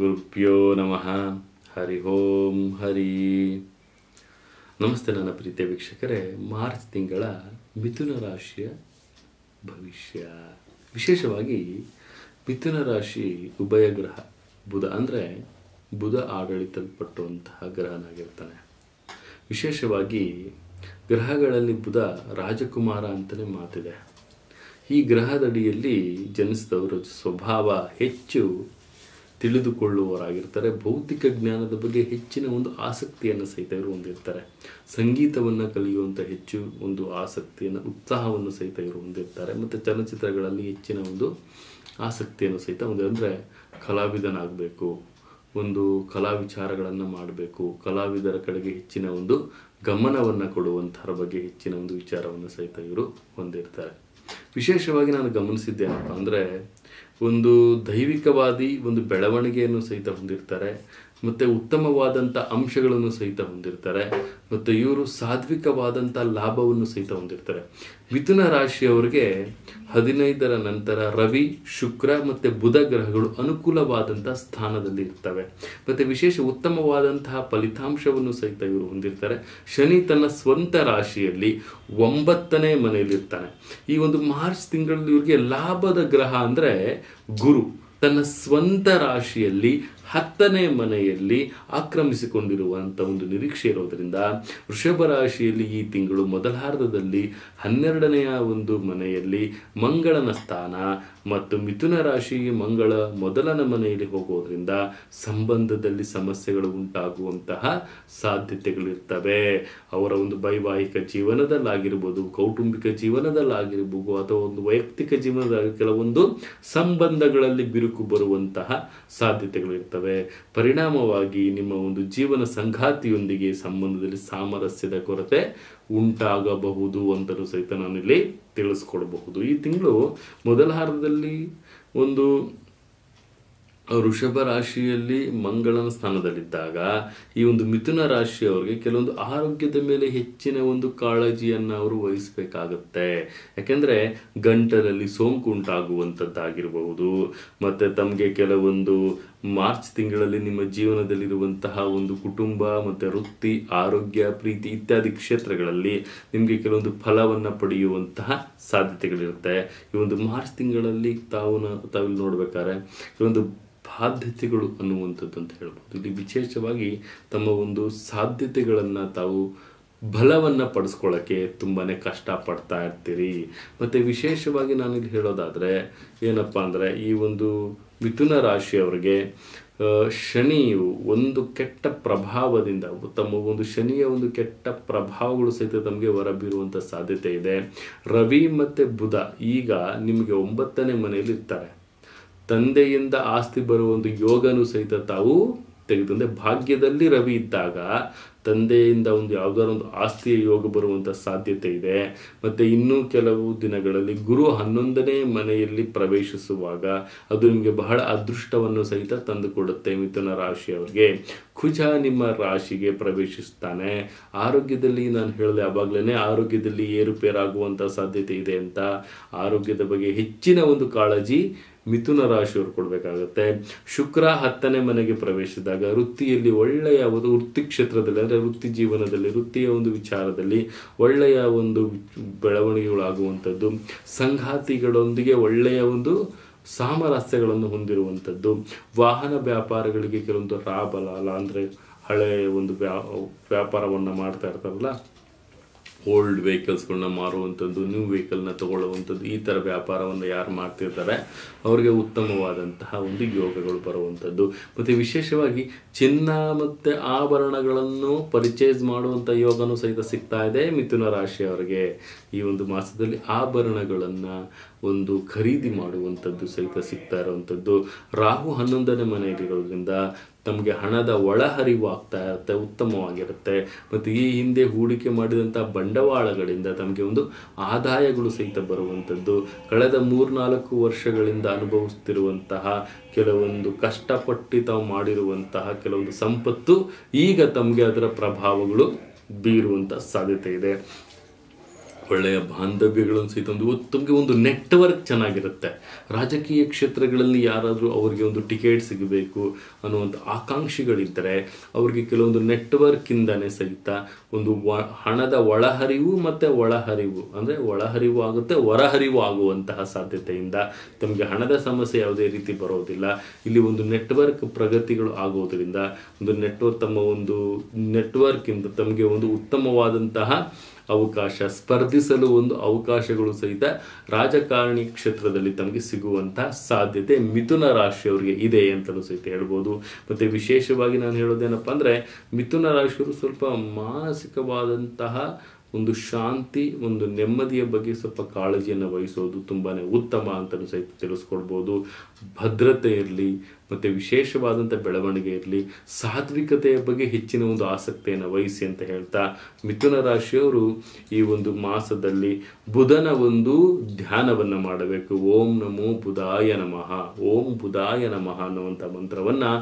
ಗುರುಪ್ಯೋ ನಮಃ ಹರಿ ಓಂ ಹರಿ ನಮಸ್ತೆ ನನ್ನ ಪ್ರೀತಿಯ ವೀಕ್ಷಕರೇ ಮಾರ್ಚ್ ತಿಂಗಳ ಮಿಥುನ ರಾಶಿಯ ಭವಿಷ್ಯ ವಿಶೇಷವಾಗಿ ಮಿಥುನ ರಾಶಿ ಉಭಯ ಗ್ರಹ ಬುಧ ಅಂದರೆ ಬುಧ ಆಡಳಿತಲ್ಪಟ್ಟುವಂತಹ ಗ್ರಹನಾಗಿರ್ತಾನೆ ವಿಶೇಷವಾಗಿ ಗ್ರಹಗಳಲ್ಲಿ ಬುಧ ರಾಜಕುಮಾರ ಅಂತಲೇ ಮಾತಿದೆ ಈ ಗ್ರಹದಡಿಯಲ್ಲಿ ಜನಿಸಿದವರ ಸ್ವಭಾವ ಹೆಚ್ಚು ತಿಳಿದುಕೊಳ್ಳುವವರಾಗಿರ್ತಾರೆ ಭೌತಿಕ ಜ್ಞಾನದ ಬಗ್ಗೆ ಹೆಚ್ಚಿನ ಒಂದು ಆಸಕ್ತಿಯನ್ನು ಸಹಿತ ಇವರು ಹೊಂದಿರ್ತಾರೆ ಸಂಗೀತವನ್ನು ಕಲಿಯುವಂಥ ಹೆಚ್ಚು ಒಂದು ಆಸಕ್ತಿಯನ್ನು ಉತ್ಸಾಹವನ್ನು ಸಹಿತ ಇವರು ಹೊಂದಿರ್ತಾರೆ ಮತ್ತು ಚಲನಚಿತ್ರಗಳಲ್ಲಿ ಹೆಚ್ಚಿನ ಒಂದು ಆಸಕ್ತಿಯನ್ನು ಸಹಿತ ಒಂದು ಅಂದರೆ ಕಲಾವಿದನಾಗಬೇಕು ಒಂದು ಕಲಾ ವಿಚಾರಗಳನ್ನು ಮಾಡಬೇಕು ಕಲಾವಿದರ ಕಡೆಗೆ ಹೆಚ್ಚಿನ ಒಂದು ಗಮನವನ್ನು ಕೊಡುವಂಥರ ಬಗ್ಗೆ ಹೆಚ್ಚಿನ ಒಂದು ವಿಚಾರವನ್ನು ಸಹಿತ ಇವರು ಹೊಂದಿರ್ತಾರೆ ವಿಶೇಷವಾಗಿ ನಾನು ಗಮನಿಸಿದ್ದೇನಪ್ಪ ಅಂದರೆ ಒಂದು ದೈವಿಕವಾದಿ ಒಂದು ಬೆಳವಣಿಗೆಯನ್ನು ಸಹಿತ ಹೊಂದಿರ್ತಾರೆ ಮತ್ತು ಉತ್ತಮವಾದಂಥ ಅಂಶಗಳನ್ನು ಸಹಿತ ಹೊಂದಿರ್ತಾರೆ ಮತ್ತು ಇವರು ಸಾತ್ವಿಕವಾದಂಥ ಲಾಭವನ್ನು ಸಹಿತ ಹೊಂದಿರ್ತಾರೆ ಮಿಥುನ ರಾಶಿಯವರಿಗೆ ಹದಿನೈದರ ನಂತರ ರವಿ ಶುಕ್ರ ಮತ್ತು ಬುಧ ಗ್ರಹಗಳು ಅನುಕೂಲವಾದಂಥ ಸ್ಥಾನದಲ್ಲಿ ಇರ್ತವೆ ಮತ್ತು ವಿಶೇಷ ಉತ್ತಮವಾದಂತಹ ಫಲಿತಾಂಶವನ್ನು ಸಹಿತ ಇವರು ಹೊಂದಿರ್ತಾರೆ ಶನಿ ತನ್ನ ಸ್ವಂತ ರಾಶಿಯಲ್ಲಿ ಒಂಬತ್ತನೇ ಮನೆಯಲ್ಲಿರ್ತಾನೆ ಈ ಒಂದು ಮಾರ್ಚ್ ತಿಂಗಳಲ್ಲಿ ಇವರಿಗೆ ಲಾಭದ ಗ್ರಹ ಅಂದರೆ ಗುರು ತನ್ನ ಸ್ವಂತ ರಾಶಿಯಲ್ಲಿ ಹತ್ತನೇ ಮನೆಯಲ್ಲಿ ಆಕ್ರಮಿಸಿಕೊಂಡಿರುವಂಥ ಒಂದು ನಿರೀಕ್ಷೆ ಇರೋದರಿಂದ ವೃಷಭ ರಾಶಿಯಲ್ಲಿ ಈ ತಿಂಗಳು ಮೊದಲಾರ್ಧದಲ್ಲಿ ಹನ್ನೆರಡನೆಯ ಒಂದು ಮನೆಯಲ್ಲಿ ಮಂಗಳನ ಸ್ಥಾನ ಮತ್ತು ಮಿಥುನ ರಾಶಿ ಮಂಗಳ ಮೊದಲನ ಮನೆಯಲ್ಲಿ ಹೋಗೋದ್ರಿಂದ ಸಂಬಂಧದಲ್ಲಿ ಸಮಸ್ಯೆಗಳು ಉಂಟಾಗುವಂತಹ ಸಾಧ್ಯತೆಗಳಿರ್ತವೆ ಅವರ ಒಂದು ವೈವಾಹಿಕ ಜೀವನದಲ್ಲಾಗಿರ್ಬೋದು ಕೌಟುಂಬಿಕ ಜೀವನದಲ್ಲಾಗಿರ್ಬೋದು ಅಥವಾ ಒಂದು ವೈಯಕ್ತಿಕ ಜೀವನದ ಕೆಲವೊಂದು ಸಂಬಂಧಗಳಲ್ಲಿ ಬಿರುಕು ಬರುವಂತಹ ಸಾಧ್ಯತೆಗಳಿರ್ತವೆ ಪರಿಣಾಮವಾಗಿ ನಿಮ್ಮ ಒಂದು ಜೀವನ ಸಂಗಾತಿಯೊಂದಿಗೆ ಸಂಬಂಧದಲ್ಲಿ ಸಾಮರಸ್ಯದ ಕೊರತೆ ಉಂಟಾಗಬಹುದು ಅಂತಲೂ ಸಹಿತ ಇಲ್ಲಿ ತಿಳಿಸ್ಕೊಡಬಹುದು ಈ ತಿಂಗಳು ಮೊದಲಾರ್ಧದಲ್ಲಿ ಒಂದು ವೃಷಭ ರಾಶಿಯಲ್ಲಿ ಮಂಗಳನ ಸ್ಥಾನದಲ್ಲಿದ್ದಾಗ ಈ ಒಂದು ಮಿಥುನ ರಾಶಿಯವರಿಗೆ ಕೆಲವೊಂದು ಆರೋಗ್ಯದ ಮೇಲೆ ಹೆಚ್ಚಿನ ಒಂದು ಕಾಳಜಿಯನ್ನು ಅವರು ವಹಿಸಬೇಕಾಗತ್ತೆ ಯಾಕೆಂದರೆ ಗಂಟಲಲ್ಲಿ ಸೋಂಕು ಉಂಟಾಗುವಂಥದ್ದಾಗಿರಬಹುದು ಮತ್ತು ತಮಗೆ ಕೆಲವೊಂದು ಮಾರ್ಚ್ ತಿಂಗಳಲ್ಲಿ ನಿಮ್ಮ ಜೀವನದಲ್ಲಿರುವಂತಹ ಒಂದು ಕುಟುಂಬ ಮತ್ತು ವೃತ್ತಿ ಆರೋಗ್ಯ ಪ್ರೀತಿ ಇತ್ಯಾದಿ ಕ್ಷೇತ್ರಗಳಲ್ಲಿ ನಿಮಗೆ ಕೆಲವೊಂದು ಫಲವನ್ನು ಪಡೆಯುವಂತಹ ಸಾಧ್ಯತೆಗಳಿರುತ್ತೆ ಈ ಒಂದು ಮಾರ್ಚ್ ತಿಂಗಳಲ್ಲಿ ತಾವು ತಾವಿಲ್ಲಿ ನೋಡಬೇಕಾದ್ರೆ ಕೆಲವೊಂದು ಬಾಧ್ಯತೆಗಳು ಅನ್ನುವಂಥದ್ದು ಅಂತ ಹೇಳ್ಬೋದು ಇಲ್ಲಿ ವಿಶೇಷವಾಗಿ ತಮ್ಮ ಒಂದು ಸಾಧ್ಯತೆಗಳನ್ನು ತಾವು ಬಲವನ್ನು ಪಡಿಸ್ಕೊಳ್ಳೋಕ್ಕೆ ತುಂಬಾ ಕಷ್ಟಪಡ್ತಾ ಇರ್ತೀರಿ ಮತ್ತು ವಿಶೇಷವಾಗಿ ನಾನಿಲ್ಲಿ ಹೇಳೋದಾದರೆ ಏನಪ್ಪ ಅಂದರೆ ಈ ಒಂದು ಮಿಥುನ ರಾಶಿಯವರಿಗೆ ಶನಿಯು ಒಂದು ಕೆಟ್ಟ ಪ್ರಭಾವದಿಂದ ತಮ್ಮ ಒಂದು ಶನಿಯ ಒಂದು ಕೆಟ್ಟ ಪ್ರಭಾವಗಳು ಸಹಿತ ತಮಗೆ ಹೊರಬೀರುವಂಥ ಸಾಧ್ಯತೆ ಇದೆ ರವಿ ಮತ್ತು ಬುಧ ಈಗ ನಿಮಗೆ ಒಂಬತ್ತನೇ ಮನೆಯಲ್ಲಿ ಇರ್ತಾರೆ ತಂದೆಯಿಂದ ಆಸ್ತಿ ಬರುವ ಒಂದು ಯೋಗನೂ ಸಹಿತ ತಾವು ತೆಗೆದು ಅಂದರೆ ಭಾಗ್ಯದಲ್ಲಿ ರವಿ ಇದ್ದಾಗ ತಂದೆಯಿಂದ ಒಂದು ಯಾವುದಾದ್ರು ಒಂದು ಆಸ್ತಿಯ ಯೋಗ ಬರುವಂಥ ಸಾಧ್ಯತೆ ಇದೆ ಮತ್ತು ಇನ್ನೂ ಕೆಲವು ದಿನಗಳಲ್ಲಿ ಗುರು ಹನ್ನೊಂದನೇ ಮನೆಯಲ್ಲಿ ಪ್ರವೇಶಿಸುವಾಗ ಅದು ನಿಮಗೆ ಬಹಳ ಅದೃಷ್ಟವನ್ನು ಸಹಿತ ತಂದುಕೊಡುತ್ತೆ ಮಿಥುನ ರಾಶಿಯವರಿಗೆ ಖುಜ ನಿಮ್ಮ ರಾಶಿಗೆ ಪ್ರವೇಶಿಸ್ತಾನೆ ಆರೋಗ್ಯದಲ್ಲಿ ನಾನು ಹೇಳಿದೆ ಆವಾಗಲೇ ಆರೋಗ್ಯದಲ್ಲಿ ಏರುಪೇರಾಗುವಂಥ ಸಾಧ್ಯತೆ ಇದೆ ಅಂತ ಆರೋಗ್ಯದ ಬಗ್ಗೆ ಹೆಚ್ಚಿನ ಒಂದು ಕಾಳಜಿ ಮಿಥುನ ರಾಶಿಯವರು ಕೊಡಬೇಕಾಗತ್ತೆ ಶುಕ್ರ ಹತ್ತನೇ ಮನೆಗೆ ಪ್ರವೇಶಿಸಿದಾಗ ವೃತ್ತಿಯಲ್ಲಿ ಒಳ್ಳೆಯ ಒಂದು ವೃತ್ತಿ ಕ್ಷೇತ್ರದಲ್ಲಿ ಅಂದರೆ ವೃತ್ತಿ ಜೀವನದಲ್ಲಿ ವೃತ್ತಿಯ ಒಂದು ವಿಚಾರದಲ್ಲಿ ಒಳ್ಳೆಯ ಒಂದು ಬೆಳವಣಿಗೆಗಳಾಗುವಂಥದ್ದು ಸಂಗಾತಿಗಳೊಂದಿಗೆ ಒಳ್ಳೆಯ ಒಂದು ಸಾಮರಸ್ಯಗಳನ್ನು ಹೊಂದಿರುವಂಥದ್ದು ವಾಹನ ವ್ಯಾಪಾರಗಳಿಗೆ ಕೆಲವೊಂದು ರಾಬಲ ಅಲ್ಲ ಅಂದರೆ ಹಳೆಯ ಒಂದು ವ್ಯಾಪಾರವನ್ನು ಮಾಡ್ತಾ ಇರ್ತಾರಲ್ಲ ಓಲ್ಡ್ ವೆಹಿಕಲ್ಸ್ಗಳನ್ನ ಮಾರುವಂಥದ್ದು ನ್ಯೂ ವೆಹಿಕಲ್ನ ತಗೊಳ್ಳುವಂಥದ್ದು ಈ ಥರ ವ್ಯಾಪಾರವನ್ನು ಯಾರು ಮಾಡ್ತಿರ್ತಾರೆ ಅವರಿಗೆ ಉತ್ತಮವಾದಂತಹ ಒಂದು ಯೋಗಗಳು ಬರುವಂಥದ್ದು ಮತ್ತು ವಿಶೇಷವಾಗಿ ಚಿನ್ನ ಮತ್ತು ಆಭರಣಗಳನ್ನು ಪರಿಚಯಸ್ ಮಾಡುವಂಥ ಯೋಗನೂ ಸಹಿತ ಸಿಗ್ತಾ ಇದೆ ಮಿಥುನ ರಾಶಿಯವರಿಗೆ ಈ ಒಂದು ಮಾಸದಲ್ಲಿ ಆಭರಣಗಳನ್ನು ಒಂದು ಖರೀದಿ ಮಾಡುವಂಥದ್ದು ಸಹಿತ ಸಿಗ್ತಾ ಇರುವಂಥದ್ದು ರಾಹು ಹನ್ನೊಂದನೇ ಮನೆಯಲ್ಲಿರೋದ್ರಿಂದ ತಮಗೆ ಹಣದ ಒಳಹರಿವು ಆಗ್ತಾ ಇರುತ್ತೆ ಉತ್ತಮವಾಗಿರುತ್ತೆ ಮತ್ತು ಈ ಹಿಂದೆ ಹೂಡಿಕೆ ಮಾಡಿದಂಥ ಬಂಡವಾಳಗಳಿಂದ ತಮಗೆ ಒಂದು ಆದಾಯಗಳು ಸಹಿತ ಬರುವಂಥದ್ದು ಕಳೆದ ಮೂರ್ನಾಲ್ಕು ವರ್ಷಗಳಿಂದ ಅನುಭವಿಸ್ತಿರುವಂತಹ ಕೆಲವೊಂದು ಕಷ್ಟಪಟ್ಟು ತಾವು ಮಾಡಿರುವಂತಹ ಕೆಲವೊಂದು ಸಂಪತ್ತು ಈಗ ತಮಗೆ ಅದರ ಪ್ರಭಾವಗಳು ಬೀರುವಂಥ ಸಾಧ್ಯತೆ ಇದೆ ಒಳ್ಳೆಯ ಬಾಂಧವ್ಯಗಳನ್ನು ಸಹಿತ ಒಂದು ತಮಗೆ ಒಂದು ನೆಟ್ವರ್ಕ್ ಚೆನ್ನಾಗಿರುತ್ತೆ ರಾಜಕೀಯ ಕ್ಷೇತ್ರಗಳಲ್ಲಿ ಯಾರಾದರೂ ಅವರಿಗೆ ಒಂದು ಟಿಕೆಟ್ ಸಿಗಬೇಕು ಅನ್ನುವಂಥ ಆಕಾಂಕ್ಷಿಗಳಿದ್ದರೆ ಅವರಿಗೆ ಕೆಲವೊಂದು ನೆಟ್ವರ್ಕಿಂದನೇ ಸಹಿತ ಒಂದು ವ ಹಣದ ಒಳಹರಿವು ಮತ್ತು ಒಳಹರಿವು ಅಂದರೆ ಒಳಹರಿವು ಆಗುತ್ತೆ ಹೊರಹರಿವು ಆಗುವಂತಹ ಸಾಧ್ಯತೆಯಿಂದ ತಮಗೆ ಹಣದ ಸಮಸ್ಯೆ ಯಾವುದೇ ರೀತಿ ಬರೋದಿಲ್ಲ ಇಲ್ಲಿ ಒಂದು ನೆಟ್ವರ್ಕ್ ಪ್ರಗತಿಗಳು ಆಗೋದರಿಂದ ಒಂದು ನೆಟ್ವರ್ಕ್ ತಮ್ಮ ಒಂದು ನೆಟ್ವರ್ಕಿಂದ ತಮಗೆ ಒಂದು ಉತ್ತಮವಾದಂತಹ ಅವಕಾಶ ಸ್ಪರ್ಧಿಸಲು ಒಂದು ಅವಕಾಶಗಳು ಸಹಿತ ರಾಜಕಾರಣಿ ಕ್ಷೇತ್ರದಲ್ಲಿ ತಮಗೆ ಸಿಗುವಂತಹ ಸಾಧ್ಯತೆ ಮಿಥುನ ರಾಶಿಯವರಿಗೆ ಇದೆ ಅಂತಲೂ ಸಹಿತ ಹೇಳ್ಬೋದು ಮತ್ತೆ ವಿಶೇಷವಾಗಿ ನಾನು ಹೇಳೋದೇನಪ್ಪ ಅಂದ್ರೆ ಮಿಥುನ ರಾಶಿಯವರು ಸ್ವಲ್ಪ ಮಾನಸಿಕವಾದಂತಹ ಒಂದು ಶಾಂತಿ ಒಂದು ನೆಮ್ಮದಿಯ ಬಗ್ಗೆ ಸ್ವಲ್ಪ ಕಾಳಜಿಯನ್ನು ವಹಿಸೋದು ತುಂಬಾ ಉತ್ತಮ ಅಂತಲೂ ಸಹಿತ ತಿಳಿಸ್ಕೊಡ್ಬೋದು ಭದ್ರತೆ ಇರಲಿ ಮತ್ತು ವಿಶೇಷವಾದಂಥ ಬೆಳವಣಿಗೆ ಇರಲಿ ಸಾತ್ವಿಕತೆಯ ಬಗ್ಗೆ ಹೆಚ್ಚಿನ ಒಂದು ಆಸಕ್ತಿಯನ್ನು ವಹಿಸಿ ಅಂತ ಹೇಳ್ತಾ ಮಿಥುನ ರಾಶಿಯವರು ಈ ಒಂದು ಮಾಸದಲ್ಲಿ ಬುಧನ ಒಂದು ಧ್ಯಾನವನ್ನು ಮಾಡಬೇಕು ಓಂ ನಮೋ ಬುಧಾಯ ನಮಃ ಓಂ ಬುಧಾಯ ನಮಃ ಅನ್ನುವಂಥ ಮಂತ್ರವನ್ನು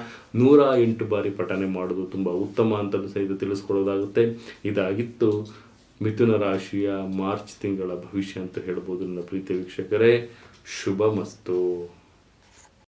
ನೂರ ಎಂಟು ಬಾರಿ ಪಠನೆ ಮಾಡೋದು ತುಂಬ ಉತ್ತಮ ಅಂತಲೂ ಸಹಿತ ತಿಳಿಸ್ಕೊಡೋದಾಗುತ್ತೆ ಇದಾಗಿತ್ತು ಮಿಥುನ ರಾಶಿಯ ಮಾರ್ಚ್ ತಿಂಗಳ ಭವಿಷ್ಯ ಅಂತ ಹೇಳ್ಬೋದು ನನ್ನ ಪ್ರೀತಿ ವೀಕ್ಷಕರೇ ಶುಭ ಮಸ್ತು